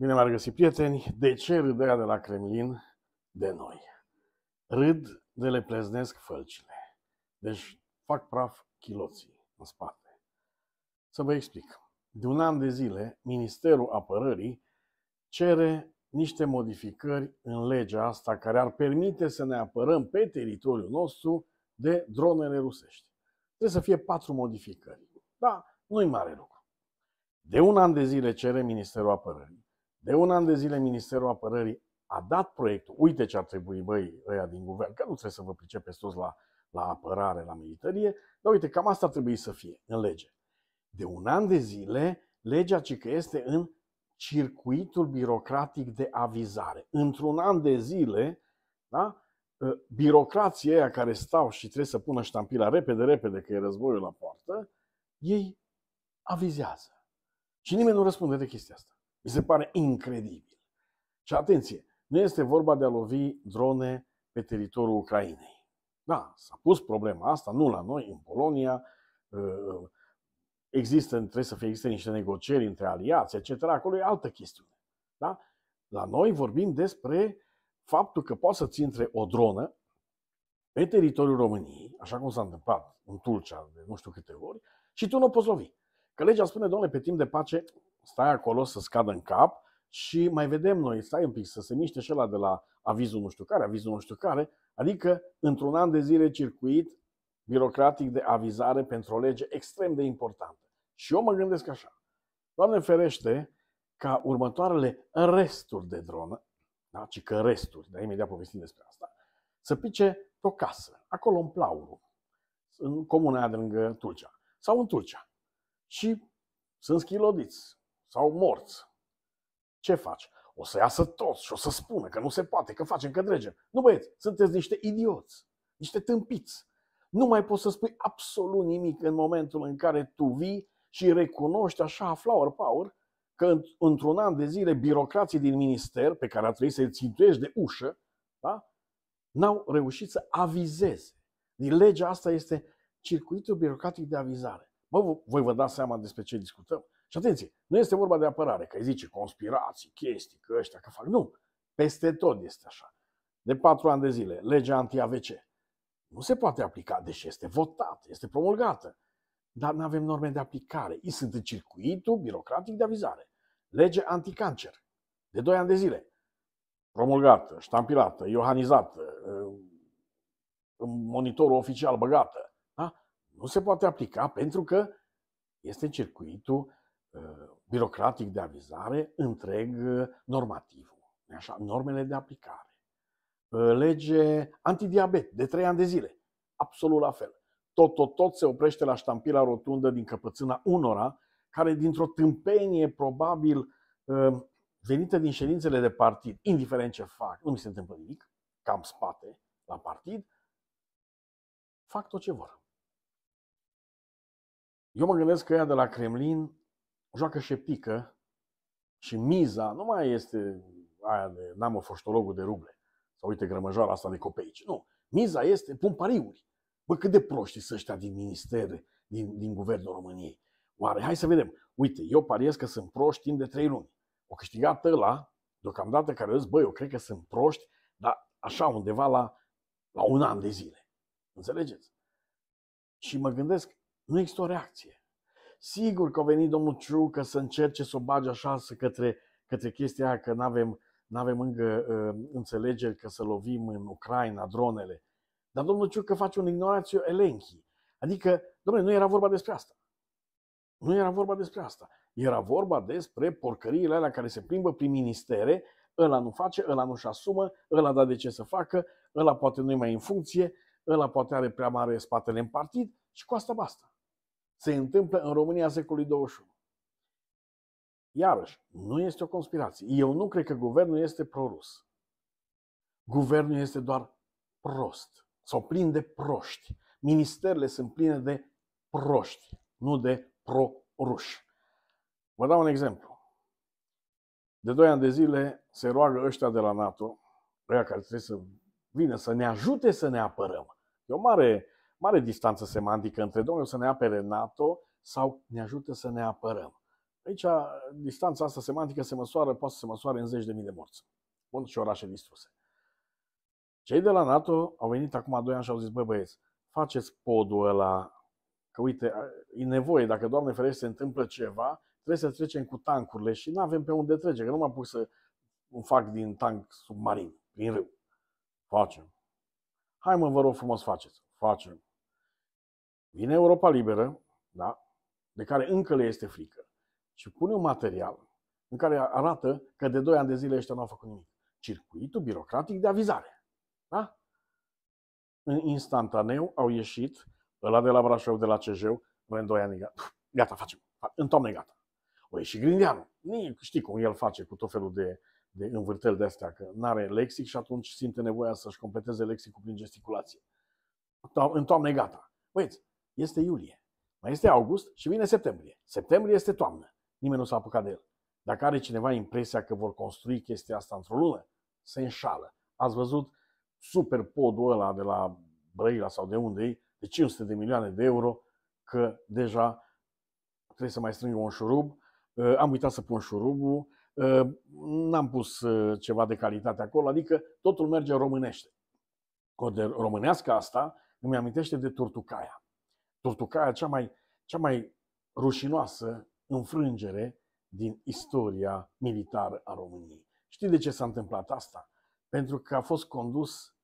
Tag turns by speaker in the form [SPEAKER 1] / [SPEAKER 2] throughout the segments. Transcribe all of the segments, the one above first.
[SPEAKER 1] Bine m ar găsi prieteni! De ce râdea de la Kremlin de noi? Râd de le pleznesc fălcile. Deci fac praf chiloții în spate. Să vă explic. De un an de zile, Ministerul Apărării cere niște modificări în legea asta care ar permite să ne apărăm pe teritoriul nostru de dronele rusești. Trebuie să fie patru modificări. Da, nu-i mare lucru. De un an de zile cere Ministerul Apărării de un an de zile Ministerul Apărării a dat proiectul, uite ce ar trebui, băi, ăia din guvern, că nu trebuie să vă pricepeți toți la, la apărare, la militarie, dar uite, cam asta ar trebui să fie în lege. De un an de zile, legea ce că este în circuitul birocratic de avizare. Într-un an de zile, da, ă, birocrații aia care stau și trebuie să pună ștampila repede, repede, că e războiul la poartă, ei avizează. Și nimeni nu răspunde de chestia asta. Mi se pare incredibil. Și atenție, nu este vorba de a lovi drone pe teritoriul Ucrainei. Da, s-a pus problema asta, nu la noi, în Polonia, ă, există, trebuie să fie există niște negocieri între aliați, etc. Acolo e altă chestiune. Da? La noi vorbim despre faptul că poți să-ți intre o dronă pe teritoriul României, așa cum s-a întâmplat în Tulcea de nu știu câte ori, și tu nu o poți lovi. Că legea spune, domnule, pe timp de pace stai acolo să scadă în cap și mai vedem noi, stai un pic, să se miște și ăla de la avizul nu știu care, avizul nu știu care, adică într-un an de zile circuit birocratic de avizare pentru o lege extrem de importantă. Și eu mă gândesc așa, Doamne ferește ca următoarele resturi de dronă, da, ci că resturi, dar imediat povestim despre asta, să pice pe o casă, acolo în Plauru, în comuna aia de lângă Tulcea, sau în Tulcea. Și sunt schilodiți, sau morți. Ce faci? O să iasă toți și o să spună că nu se poate, că facem, că dregem. Nu băieți, sunteți niște idioți, niște tâmpiți. Nu mai poți să spui absolut nimic în momentul în care tu vii și recunoști așa flower power că într-un an de zile birocrații din minister, pe care ar trebui să-i țintuiești de ușă, da? n-au reușit să avizeze. Din legea asta este circuitul birocratic de avizare. Bă, voi vă dați seama despre ce discutăm? Și atenție, nu este vorba de apărare, că îi zice conspirații, chestii, că ăștia, că fac. Nu, peste tot este așa. De patru ani de zile, legea anti-AVC nu se poate aplica, deși este votată, este promulgată. Dar nu avem norme de aplicare. Ei sunt în circuitul birocratic de avizare. Lege anticancer, de doi ani de zile, promulgată, ștampilată, iohanizată, uh, în monitorul oficial băgată, da? nu se poate aplica pentru că este în circuitul Uh, birocratic de avizare, întreg uh, normativul, așa, normele de aplicare. Uh, lege antidiabet de 3 ani de zile, absolut la fel. Tot, tot, tot se oprește la ștampila rotundă din căpățâna unora, care dintr-o tâmpenie probabil venită din ședințele de partid, indiferent ce fac, nu mi se întâmplă nimic, cam spate la partid, fac tot ce vor. Eu mă gândesc că ea de la Kremlin joacă și pică și miza nu mai este aia de n-am foștologul de ruble sau uite grămăjoara asta de copeici. Nu, miza este pun pariuri. Bă, cât de proști sunt ăștia din minister din, din guvernul României. Oare, hai să vedem. Uite, eu pariez că sunt proști timp de trei luni. O câștigat ăla, deocamdată, care a bă, eu cred că sunt proști, dar așa undeva la, la un an de zile. Înțelegeți? Și mă gândesc, nu există o reacție. Sigur că a venit domnul că să încerce să o bage așa către, către chestia aia că nu avem nu avem încă uh, înțelegeri că să lovim în Ucraina dronele. Dar domnul că face un ignorațiu elenchi. Adică, domnule, nu era vorba despre asta. Nu era vorba despre asta. Era vorba despre porcăriile alea care se plimbă prin ministere, ăla nu face, ăla nu-și asumă, ăla da de ce să facă, ăla poate nu-i mai în funcție, ăla poate are prea mare spatele în partid și cu asta basta se întâmplă în România secolului 21. Iarăși, nu este o conspirație. Eu nu cred că guvernul este prorus. Guvernul este doar prost sau plin de proști. Ministerele sunt pline de proști, nu de proruși. Vă dau un exemplu. De doi ani de zile se roagă ăștia de la NATO, ăia care trebuie să vină să ne ajute să ne apărăm. E o mare mare distanță semantică între Domnul să ne apere NATO sau ne ajută să ne apărăm. Aici, distanța asta semantică se măsoară, poate să se măsoare în zeci de mii de morți. Bun, și orașe distruse. Cei de la NATO au venit acum doi ani și au zis, bă băieți, faceți podul ăla, că uite, e nevoie, dacă Doamne ferește se întâmplă ceva, trebuie să trecem cu tancurile și nu avem pe unde trece, că nu am pus să un fac din tank submarin, prin râu. Facem. Hai mă, vă rog frumos, faceți. Facem. Vine Europa Liberă, da? de care încă le este frică, și pune un material în care arată că de 2 ani de zile ăștia nu au făcut nimic. Circuitul birocratic de avizare. Da? În instantaneu au ieșit ăla de la Brașov, de la CJ, noi în 2 ani, gata, facem. În toamnă, gata. O și Grindeanu. Știi cum el face cu tot felul de, de învârteli de astea, că nu are lexic și atunci simte nevoia să-și completeze lexicul prin gesticulație. În toamnă, gata. Băieți, este iulie, mai este august și vine septembrie. Septembrie este toamnă. Nimeni nu s-a apucat de el. Dacă are cineva impresia că vor construi chestia asta într-o lună, se înșală. Ați văzut super podul ăla de la Brăila sau de unde e, de 500 de milioane de euro, că deja trebuie să mai strâng un șurub. Uh, am uitat să pun șurubul, uh, n-am pus uh, ceva de calitate acolo, adică totul merge românește. O de românească asta îmi amintește de Turtucaia tortucaia cea mai, cea mai rușinoasă înfrângere din istoria militară a României. Știi de ce s-a întâmplat asta? Pentru că a fost condus,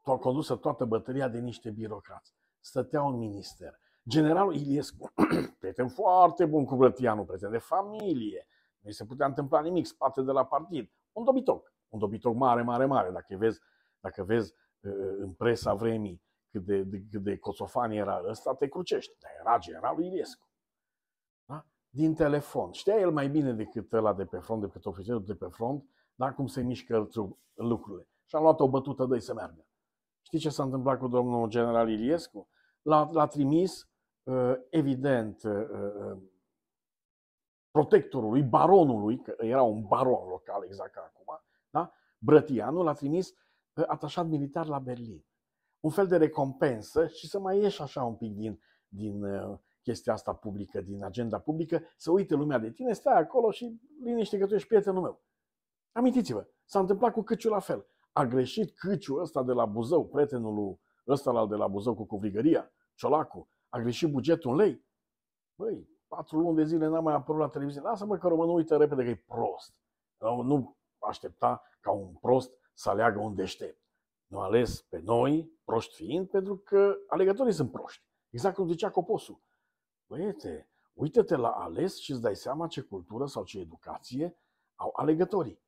[SPEAKER 1] to- condusă toată bătălia de niște birocrați. Stătea un minister. Generalul Iliescu, prieten foarte bun cu Brătianu, prieten de familie, nu se putea întâmpla nimic, spate de la partid, un dobitoc, un dobitoc mare, mare, mare, dacă vezi, dacă vezi uh, în presa vremii cât de, de, cât de coțofan era ăsta, te crucești. Dar era general Iliescu. Da? Din telefon. Știa el mai bine decât ăla de pe front, decât ofițerul de pe front, dar cum se mișcă lucrurile. Și a luat o bătută de să meargă. Știi ce s-a întâmplat cu domnul general Iliescu? L-a, l-a trimis, uh, evident, uh, uh, protectorului, baronului, că era un baron local exact ca acum, da? Brătianu l-a trimis atașat militar la Berlin un fel de recompensă și să mai ieși așa un pic din, din uh, chestia asta publică, din agenda publică, să uite lumea de tine, stai acolo și liniște că tu ești prietenul meu. Amintiți-vă, s-a întâmplat cu Căciu la fel. A greșit Căciu ăsta de la Buzău, prietenul ăsta la de la Buzău cu cuvrigăria, Ciolacu, a greșit bugetul în lei. Băi, patru luni de zile n-a mai apărut la televiziune. Lasă-mă că românul uită repede că e prost. Nu aștepta ca un prost să aleagă un deștept. Nu ales pe noi, proști fiind, pentru că alegătorii sunt proști. Exact cum zicea Coposul. Băiete, uită-te la ales și îți dai seama ce cultură sau ce educație au alegătorii.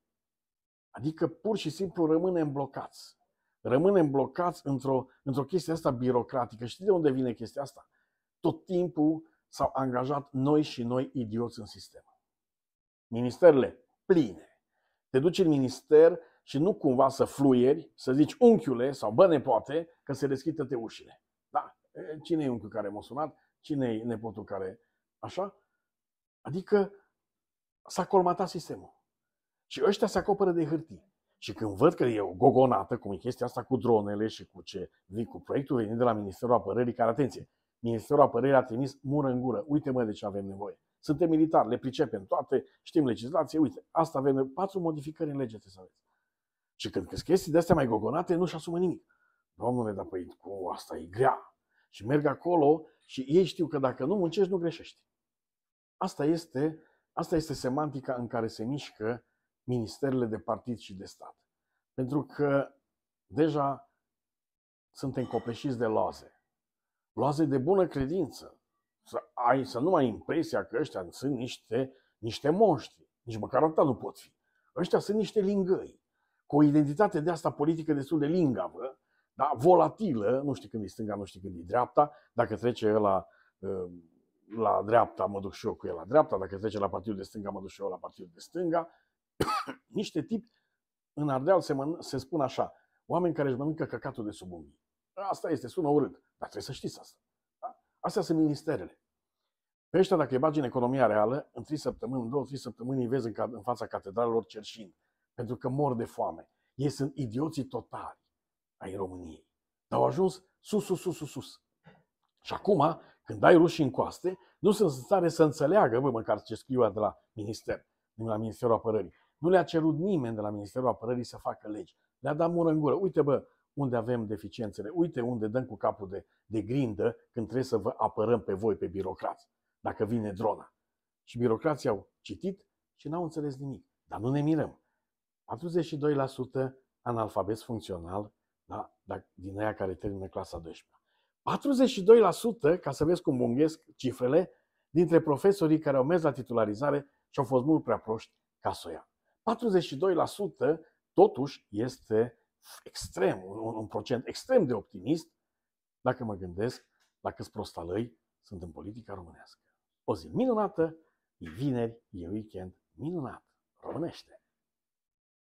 [SPEAKER 1] Adică pur și simplu rămânem blocați. Rămânem blocați într-o, într-o chestie asta birocratică. Știi de unde vine chestia asta? Tot timpul s-au angajat noi și noi idioți în sistem. Ministerele pline. Te duci în minister și nu cumva să fluieri, să zici unchiule sau bă nepoate, că se deschidă te ușile. Da, cine e unchiul care m-a sunat? Cine e nepotul care... Așa? Adică s-a colmatat sistemul. Și ăștia se acoperă de hârtii. Și când văd că e o gogonată, cum e chestia asta cu dronele și cu ce vin cu proiectul venit de la Ministerul Apărării, care, atenție, Ministerul Apărării a trimis mură în gură. Uite, mă, de ce avem nevoie. Suntem militari, le pricepem toate, știm legislație, uite, asta avem patru modificări în lege, să aveți. Și când că chestii de astea mai gogonate, nu-și asumă nimic. Domnule, dar păi cu asta e grea. Și merg acolo și ei știu că dacă nu muncești, nu greșești. Asta este, asta este semantica în care se mișcă ministerele de partid și de stat. Pentru că deja suntem copleșiți de loaze. Loaze de bună credință. Să, ai, să nu ai impresia că ăștia sunt niște, niște monștri. Nici măcar atâta nu pot fi. Ăștia sunt niște lingăi cu o identitate de asta politică destul de lingavă, da? volatilă, nu știu când e stânga, nu știu când e dreapta, dacă trece la uh, la dreapta, mă duc și eu cu el la dreapta, dacă trece la partidul de stânga, mă duc și eu la partidul de stânga. Niște tipi în Ardeal se, mân- se spun așa, oameni care își mănâncă căcatul de sub unghii. Asta este, sună urât, dar trebuie să știți asta. Da? Astea sunt ministerele. Pe ăștia, dacă îi bagi în economia reală, în 3 săptămâni, în 2-3 săptămâni îi vezi în, ca- în fața catedralelor cerșind pentru că mor de foame. Ei sunt idioții totali ai României. Dar au ajuns sus, sus, sus, sus, sus. Și acum, când ai rușii în coaste, nu sunt în stare să înțeleagă, bă, măcar ce scriu de la minister, de la Ministerul Apărării. Nu le-a cerut nimeni de la Ministerul Apărării să facă legi. Le-a dat mură în gură. Uite, bă, unde avem deficiențele, uite unde dăm cu capul de, de grindă când trebuie să vă apărăm pe voi, pe birocrați, dacă vine drona. Și birocrații au citit și n-au înțeles nimic. Dar nu ne mirăm. 42% analfabet funcțional da, din aia care termină clasa 12. 42%, ca să vezi cum bunghesc cifrele, dintre profesorii care au mers la titularizare și au fost mult prea proști ca să o ia. 42% totuși este extrem, un, un procent extrem de optimist dacă mă gândesc la câți prostalăi sunt în politica românească. O zi minunată, e vineri, e weekend minunat. Românește!